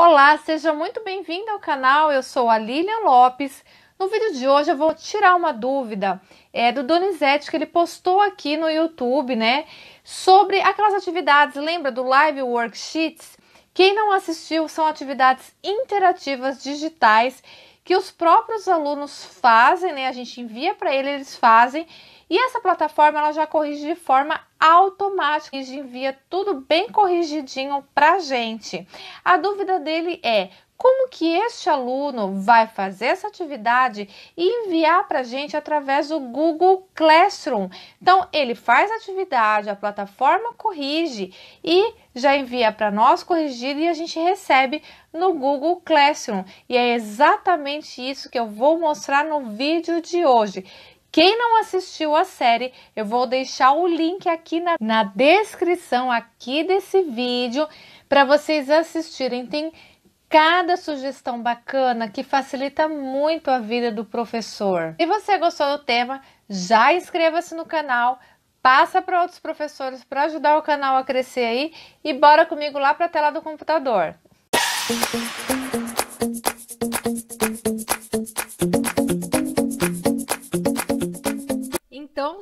Olá, seja muito bem-vindo ao canal. Eu sou a Lilian Lopes. No vídeo de hoje eu vou tirar uma dúvida é, do Donizete que ele postou aqui no YouTube, né? Sobre aquelas atividades, lembra do Live Worksheets? Quem não assistiu, são atividades interativas digitais que os próprios alunos fazem, né? A gente envia para ele, eles fazem e essa plataforma ela já corrige de forma automática e envia tudo bem corrigidinho para gente. A dúvida dele é como que este aluno vai fazer essa atividade e enviar para a gente através do Google Classroom. Então, ele faz a atividade, a plataforma corrige e já envia para nós corrigir e a gente recebe no Google Classroom. E é exatamente isso que eu vou mostrar no vídeo de hoje. Quem não assistiu a série, eu vou deixar o link aqui na, na descrição aqui desse vídeo para vocês assistirem. Tem cada sugestão bacana que facilita muito a vida do professor. Se você gostou do tema, já inscreva-se no canal, passa para outros professores para ajudar o canal a crescer aí e bora comigo lá para a tela do computador.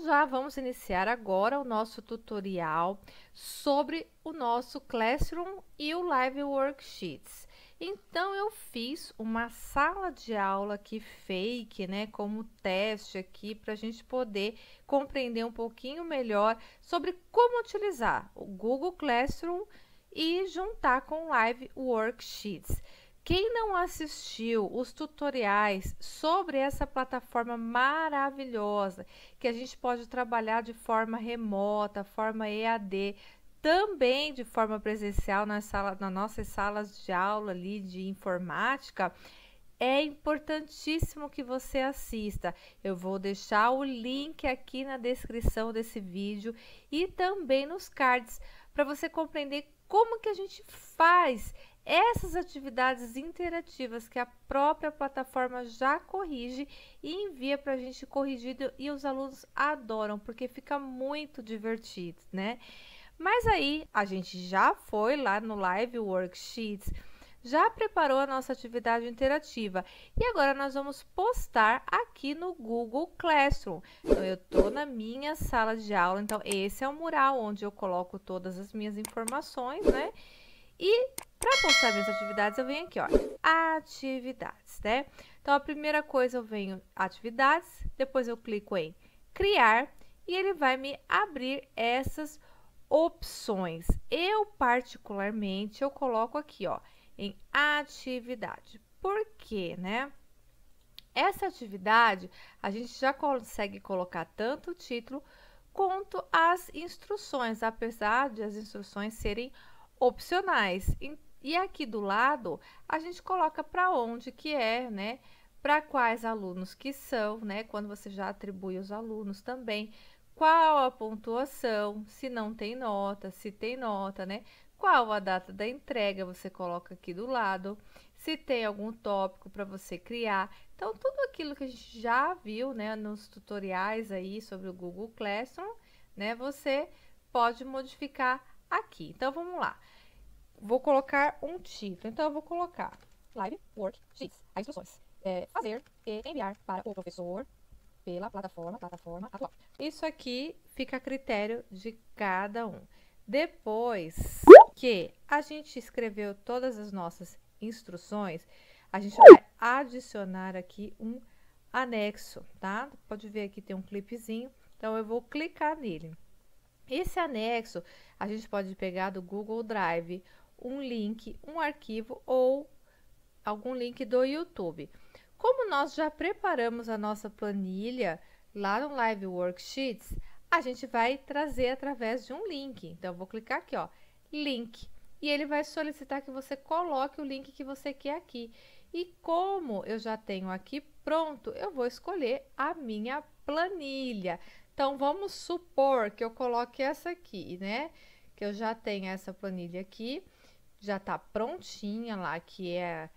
lá, vamos iniciar agora o nosso tutorial sobre o nosso Classroom e o Live Worksheets. Então, eu fiz uma sala de aula aqui fake, né, como teste aqui, para a gente poder compreender um pouquinho melhor sobre como utilizar o Google Classroom e juntar com Live Worksheets. Quem não assistiu os tutoriais sobre essa plataforma maravilhosa que a gente pode trabalhar de forma remota, forma EAD, também de forma presencial nas, sala, nas nossas salas de aula ali de informática, é importantíssimo que você assista. Eu vou deixar o link aqui na descrição desse vídeo e também nos cards para você compreender como que a gente faz essas atividades interativas que a própria plataforma já corrige e envia para a gente corrigido e os alunos adoram porque fica muito divertido, né? Mas aí a gente já foi lá no Live Worksheets, já preparou a nossa atividade interativa e agora nós vamos postar aqui no Google Classroom. Então, eu estou na minha sala de aula, então esse é o mural onde eu coloco todas as minhas informações, né? E para postar minhas atividades, eu venho aqui, ó, atividades, né? Então, a primeira coisa eu venho atividades, depois eu clico em criar e ele vai me abrir essas opções. Eu, particularmente, eu coloco aqui, ó, em atividade. Por quê, né? Essa atividade, a gente já consegue colocar tanto o título quanto as instruções, apesar de as instruções serem opcionais. Então, e aqui do lado, a gente coloca para onde que é, né? Para quais alunos que são, né? Quando você já atribui os alunos também. Qual a pontuação, se não tem nota, se tem nota, né? Qual a data da entrega, você coloca aqui do lado. Se tem algum tópico para você criar. Então, tudo aquilo que a gente já viu, né? Nos tutoriais aí sobre o Google Classroom, né? Você pode modificar aqui. Então, vamos lá vou colocar um título. Então, eu vou colocar Live Work X, as instruções. É, fazer e enviar para o professor pela plataforma, plataforma atual. Isso aqui fica a critério de cada um. Depois que a gente escreveu todas as nossas instruções, a gente vai adicionar aqui um anexo, tá? Pode ver aqui tem um clipezinho, então eu vou clicar nele. Esse anexo a gente pode pegar do Google Drive um link, um arquivo ou algum link do YouTube. Como nós já preparamos a nossa planilha lá no Live Worksheets, a gente vai trazer através de um link. Então, vou clicar aqui, ó, link. E ele vai solicitar que você coloque o link que você quer aqui. E como eu já tenho aqui pronto, eu vou escolher a minha planilha. Então, vamos supor que eu coloque essa aqui, né? Que eu já tenho essa planilha aqui já está prontinha lá, que é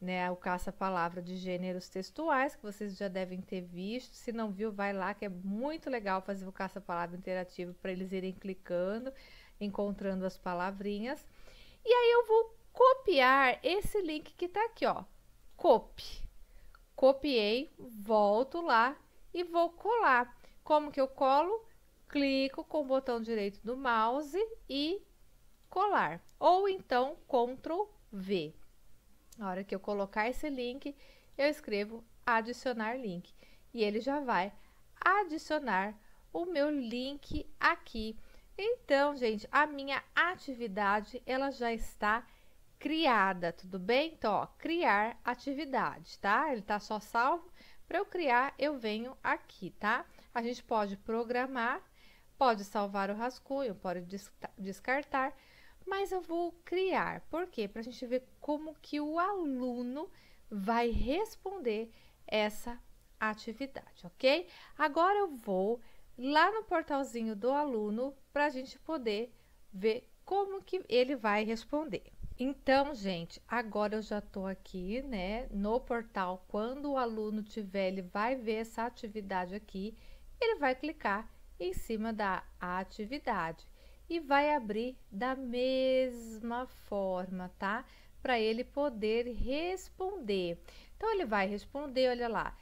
né, o caça-palavra de gêneros textuais, que vocês já devem ter visto. Se não viu, vai lá, que é muito legal fazer o caça-palavra interativo para eles irem clicando, encontrando as palavrinhas. E aí eu vou copiar esse link que está aqui, ó. Copy. Copiei, volto lá e vou colar. Como que eu colo? Clico com o botão direito do mouse e colar. Ou então Ctrl V. Na hora que eu colocar esse link, eu escrevo adicionar link. E ele já vai adicionar o meu link aqui. Então, gente, a minha atividade, ela já está criada, tudo bem? Então, ó, criar atividade, tá? Ele tá só salvo. Para eu criar, eu venho aqui, tá? A gente pode programar, pode salvar o rascunho, pode descartar mas eu vou criar. Por quê? Para a gente ver como que o aluno vai responder essa atividade, ok? Agora eu vou lá no portalzinho do aluno para a gente poder ver como que ele vai responder. Então, gente, agora eu já estou aqui, né, no portal. Quando o aluno tiver, ele vai ver essa atividade aqui, ele vai clicar em cima da atividade e vai abrir da mesma forma, tá? Para ele poder responder. Então, ele vai responder, olha lá.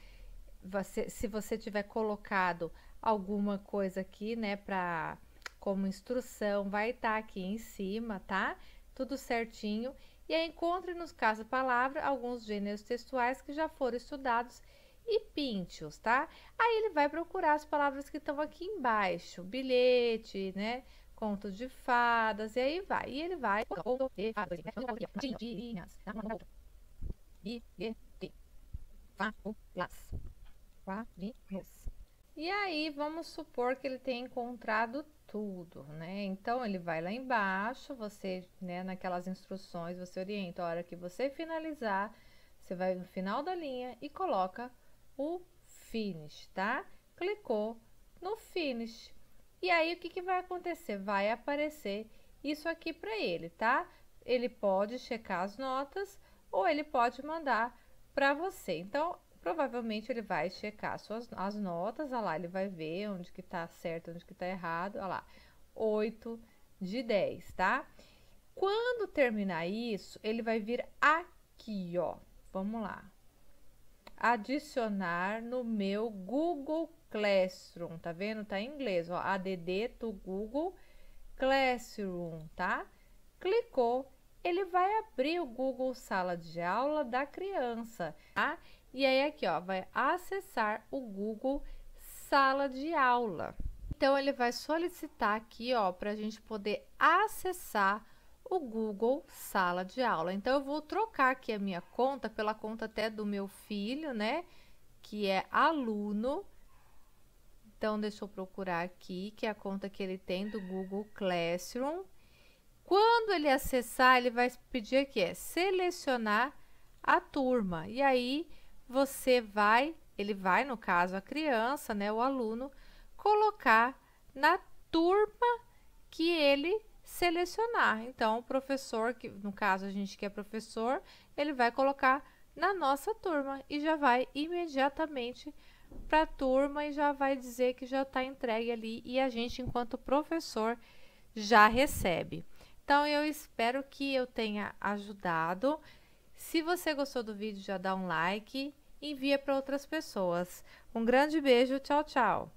Você, se você tiver colocado alguma coisa aqui, né, para como instrução, vai estar tá aqui em cima, tá? Tudo certinho. E aí, encontre nos casos-palavra alguns gêneros textuais que já foram estudados e pinte-os, tá? Aí ele vai procurar as palavras que estão aqui embaixo, bilhete, né? contos de fadas, e aí vai. E ele vai. E aí, vamos supor que ele tenha encontrado tudo, né? Então, ele vai lá embaixo, você, né, naquelas instruções, você orienta a hora que você finalizar, você vai no final da linha e coloca o finish, tá? Clicou no finish. E aí o que, que vai acontecer? Vai aparecer isso aqui para ele, tá? Ele pode checar as notas ou ele pode mandar para você. Então, provavelmente ele vai checar suas, as notas, olha lá, ele vai ver onde que tá certo, onde que tá errado, olha lá, 8 de 10, tá? Quando terminar isso, ele vai vir aqui, ó, vamos lá, adicionar no meu Google Classroom, tá vendo? Tá em inglês, ó, add to Google Classroom, tá? Clicou, ele vai abrir o Google Sala de Aula da criança, tá? E aí aqui, ó, vai acessar o Google Sala de Aula. Então ele vai solicitar aqui, ó, para a gente poder acessar o Google Sala de Aula. Então, eu vou trocar aqui a minha conta pela conta até do meu filho, né? Que é aluno. Então, deixa eu procurar aqui, que é a conta que ele tem do Google Classroom. Quando ele acessar, ele vai pedir aqui, é selecionar a turma. E aí, você vai, ele vai, no caso, a criança, né? O aluno, colocar na turma que ele selecionar. Então, o professor, que no caso a gente quer é professor, ele vai colocar na nossa turma e já vai imediatamente para a turma e já vai dizer que já está entregue ali e a gente, enquanto professor, já recebe. Então, eu espero que eu tenha ajudado. Se você gostou do vídeo, já dá um like, envia para outras pessoas. Um grande beijo, tchau, tchau!